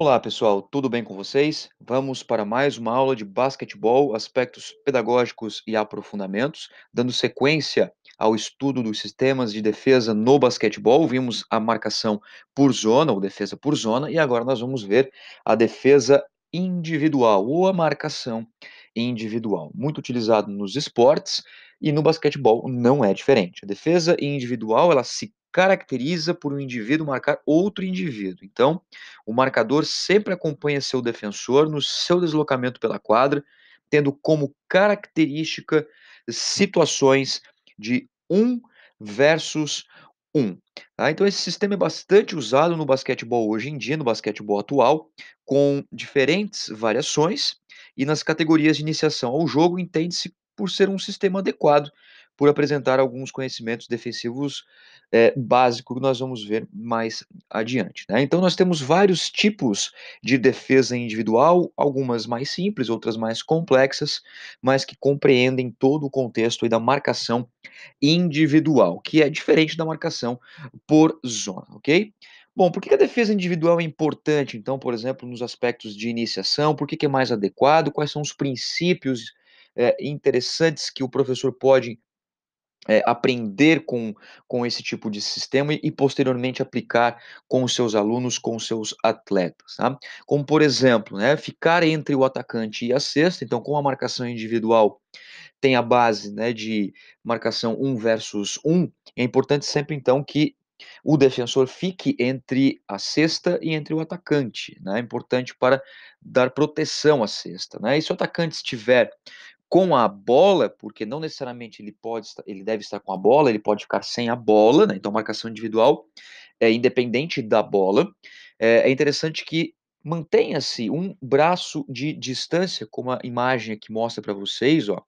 Olá, pessoal, tudo bem com vocês? Vamos para mais uma aula de basquetebol, aspectos pedagógicos e aprofundamentos, dando sequência ao estudo dos sistemas de defesa no basquetebol. Vimos a marcação por zona, ou defesa por zona, e agora nós vamos ver a defesa individual, ou a marcação individual, muito utilizado nos esportes e no basquetebol não é diferente. A defesa individual, ela se caracteriza por um indivíduo marcar outro indivíduo. Então, o marcador sempre acompanha seu defensor no seu deslocamento pela quadra, tendo como característica situações de um versus um. Tá? Então, esse sistema é bastante usado no basquetebol hoje em dia, no basquetebol atual, com diferentes variações e nas categorias de iniciação ao jogo, entende-se por ser um sistema adequado por apresentar alguns conhecimentos defensivos é, eh, básicos que nós vamos ver mais adiante. Né? Então, nós temos vários tipos de defesa individual, algumas mais simples, outras mais complexas, mas que compreendem todo o contexto da marcação individual, que é diferente da marcação por zona, ok? Bom, por que a defesa individual é importante, então, por exemplo, nos aspectos de iniciação? Por que, é mais adequado? Quais são os princípios é, interessantes que o professor pode é, aprender com, com esse tipo de sistema e, e, posteriormente aplicar com os seus alunos, com os seus atletas. Tá? Como, por exemplo, né, ficar entre o atacante e a cesta, então, com a marcação individual tem a base né, de marcação 1 versus 1, é importante sempre, então, que o defensor fique entre a cesta e entre o atacante, né? É importante para dar proteção à cesta, né? E se o atacante estiver com a bola, porque não necessariamente ele pode estar, ele deve estar com a bola, ele pode ficar sem a bola, né? então marcação individual é independente da bola. É, é interessante que mantenha-se um braço de distância, como a imagem aqui mostra para vocês, ó,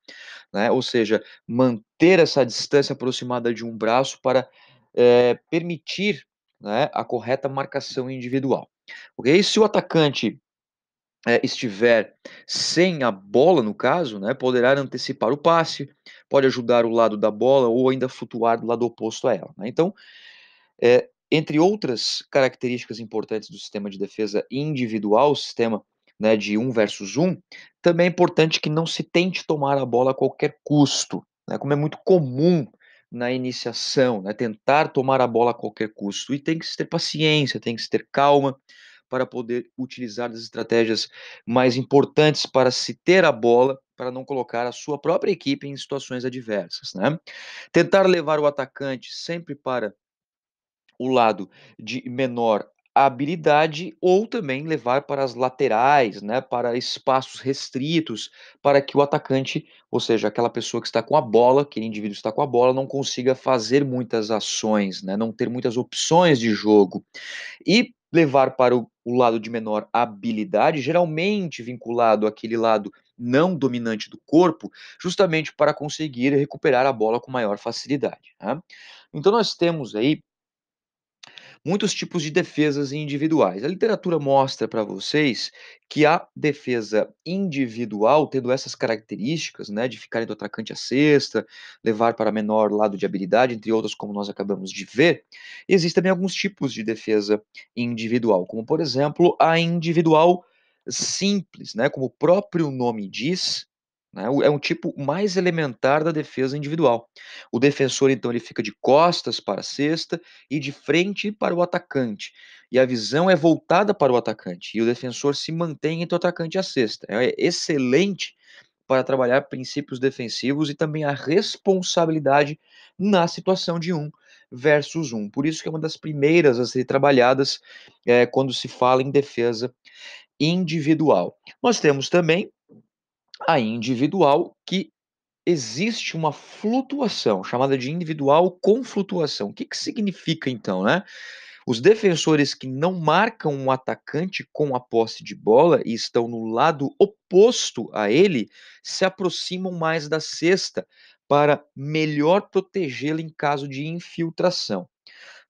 né? ou seja, manter essa distância aproximada de um braço para é, permitir né, a correta marcação individual. Okay? E se o atacante é, estiver sem a bola, no caso, né, poderá antecipar o passe, pode ajudar o lado da bola ou ainda flutuar do lado oposto a ela. Né? Então, é, entre outras características importantes do sistema de defesa individual, o sistema né, de um versus um, também é importante que não se tente tomar a bola a qualquer custo, né, como é muito comum na iniciação, né, tentar tomar a bola a qualquer custo. E tem que se ter paciência, tem que se ter calma, para poder utilizar as estratégias mais importantes para se ter a bola, para não colocar a sua própria equipe em situações adversas. Né? Tentar levar o atacante sempre para o lado de menor habilidade ou também levar para as laterais, né, para espaços restritos, para que o atacante, ou seja, aquela pessoa que está com a bola, aquele indivíduo que está com a bola, não consiga fazer muitas ações, né, não ter muitas opções de jogo. E levar para o, o lado de menor habilidade, geralmente vinculado àquele lado não dominante do corpo, justamente para conseguir recuperar a bola com maior facilidade. Né? Então nós temos aí muitos tipos de defesas individuais. A literatura mostra para vocês que a defesa individual, tendo essas características, né, de ficarem do atacante à cesta, levar para menor lado de habilidade, entre outras, como nós acabamos de ver, existem também alguns tipos de defesa individual, como por exemplo a individual simples, né, como o próprio nome diz, né? É um tipo mais elementar da defesa individual. O defensor, então, ele fica de costas para a cesta e de frente para o atacante. E a visão é voltada para o atacante. E o defensor se mantém entre o atacante e a cesta. É excelente para trabalhar princípios defensivos e também a responsabilidade na situação de um versus um. Por isso que é uma das primeiras a ser trabalhadas é, quando se fala em defesa individual. Nós temos também a individual, que existe uma flutuação chamada de individual com flutuação. O que, que significa então, né? Os defensores que não marcam um atacante com a posse de bola e estão no lado oposto a ele se aproximam mais da cesta para melhor protegê-la em caso de infiltração.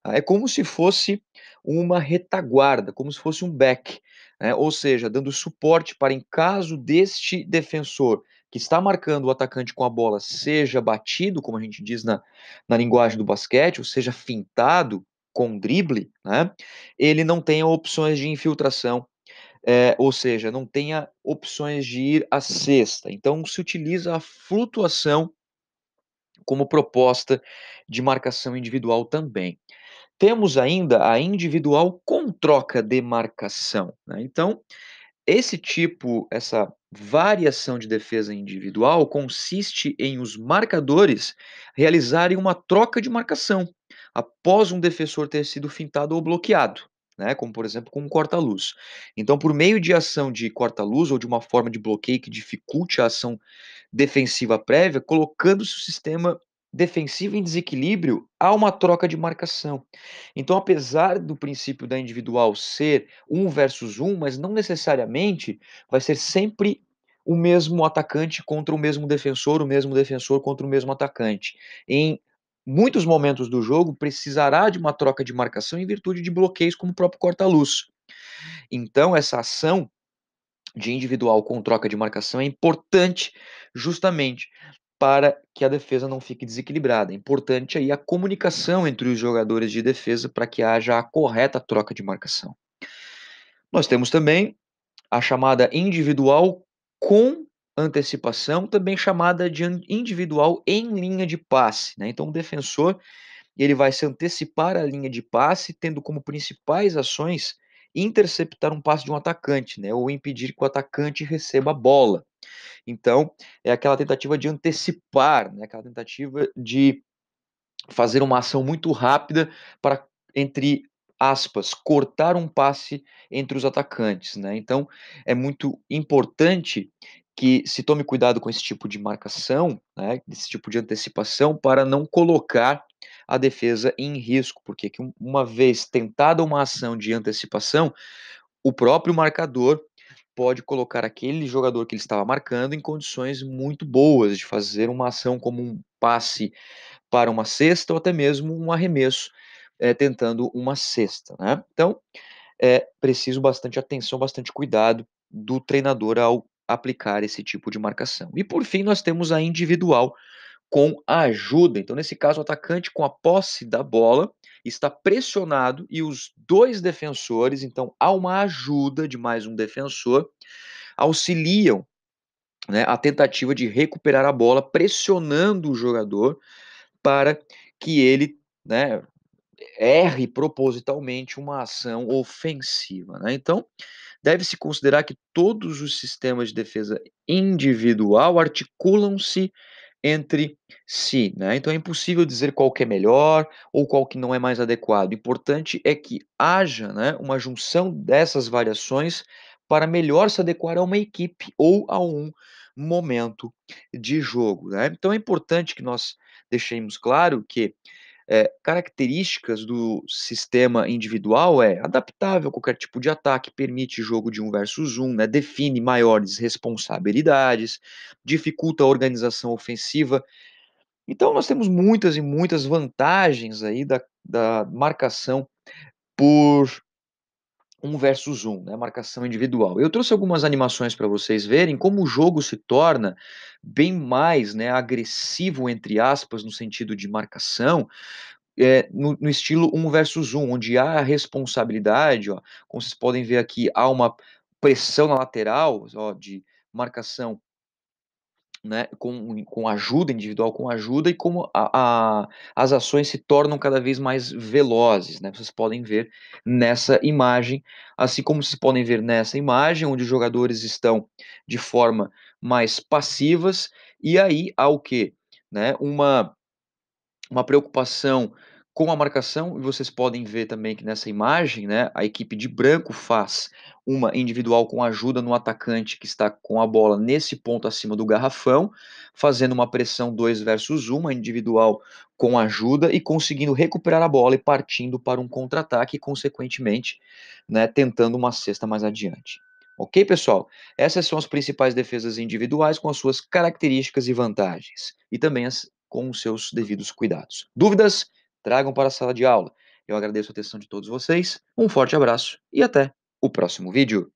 Ah, é como se fosse uma retaguarda, como se fosse um back né? ou seja, dando suporte para, em caso deste defensor que está marcando o atacante com a bola, seja batido, como a gente diz na, na linguagem do basquete, ou seja, fintado com drible, né? ele não tenha opções de infiltração, é, ou seja, não tenha opções de ir à cesta. Então, se utiliza a flutuação como proposta de marcação individual também. Temos ainda a individual com troca de marcação. Né? Então, esse tipo, essa variação de defesa individual consiste em os marcadores realizarem uma troca de marcação após um defensor ter sido fintado ou bloqueado. Né, como por exemplo com um corta-luz. Então, por meio de ação de corta-luz ou de uma forma de bloqueio que dificulte a ação defensiva prévia, colocando-se o sistema defensiva em desequilíbrio, há uma troca de marcação. Então, apesar do princípio da individual ser um versus um, mas não necessariamente vai ser sempre o mesmo atacante contra o mesmo defensor, o mesmo defensor contra o mesmo atacante. Em muitos momentos do jogo, precisará de uma troca de marcação em virtude de bloqueios como o próprio corta-luz. Então, essa ação de individual com troca de marcação é importante justamente para que a defesa não fique desequilibrada. É importante aí a comunicação entre os jogadores de defesa para que haja a correta troca de marcação. Nós temos também a chamada individual com antecipação, também chamada de individual em linha de passe. Né? Então, o defensor ele vai se antecipar à linha de passe, tendo como principais ações interceptar um passe de um atacante, né, ou impedir que o atacante receba a bola. Então, é aquela tentativa de antecipar, né, aquela tentativa de fazer uma ação muito rápida para entre aspas, cortar um passe entre os atacantes, né? Então, é muito importante que se tome cuidado com esse tipo de marcação, né, desse tipo de antecipação, para não colocar a defesa em risco, porque uma vez tentada uma ação de antecipação, o próprio marcador pode colocar aquele jogador que ele estava marcando em condições muito boas de fazer uma ação como um passe para uma cesta ou até mesmo um arremesso é, tentando uma cesta, né? Então, é preciso bastante atenção, bastante cuidado do treinador ao aplicar esse tipo de marcação. E por fim, nós temos a individual, com a ajuda. Então, nesse caso, o atacante com a posse da bola está pressionado e os dois defensores, então há uma ajuda de mais um defensor, auxiliam né, a tentativa de recuperar a bola, pressionando o jogador para que ele né, erre propositalmente uma ação ofensiva. Né? Então, deve-se considerar que todos os sistemas de defesa individual articulam-se entre si. Né? Então é impossível dizer qual que é melhor ou qual que não é mais adequado. O importante é que haja né, uma junção dessas variações para melhor se adequar a uma equipe ou a um momento de jogo. Né? Então é importante que nós deixemos claro que é, características do sistema individual é adaptável a qualquer tipo de ataque, permite jogo de um versus um, né, define maiores responsabilidades, dificulta a organização ofensiva. Então nós temos muitas e muitas vantagens aí da, da marcação por um versus um, né, marcação individual. Eu trouxe algumas animações para vocês verem como o jogo se torna bem mais né, agressivo, entre aspas, no sentido de marcação, é, no, no, estilo um versus um, onde há a responsabilidade, ó, como vocês podem ver aqui, há uma pressão na lateral ó, de marcação né, com, com ajuda individual, com ajuda e como a, a, as ações se tornam cada vez mais velozes. Né? Vocês podem ver nessa imagem, assim como vocês podem ver nessa imagem, onde os jogadores estão de forma mais passivas, e aí há o que? Né? Uma, uma preocupação com a marcação, e vocês podem ver também que nessa imagem, né, a equipe de branco faz uma individual com ajuda no atacante que está com a bola nesse ponto acima do garrafão, fazendo uma pressão 2 versus 1, individual com ajuda e conseguindo recuperar a bola e partindo para um contra-ataque e, consequentemente, né, tentando uma cesta mais adiante. Ok, pessoal? Essas são as principais defesas individuais com as suas características e vantagens, e também as com os seus devidos cuidados. Dúvidas? tragam para a sala de aula. Eu agradeço a atenção de todos vocês, um forte abraço e até o próximo vídeo.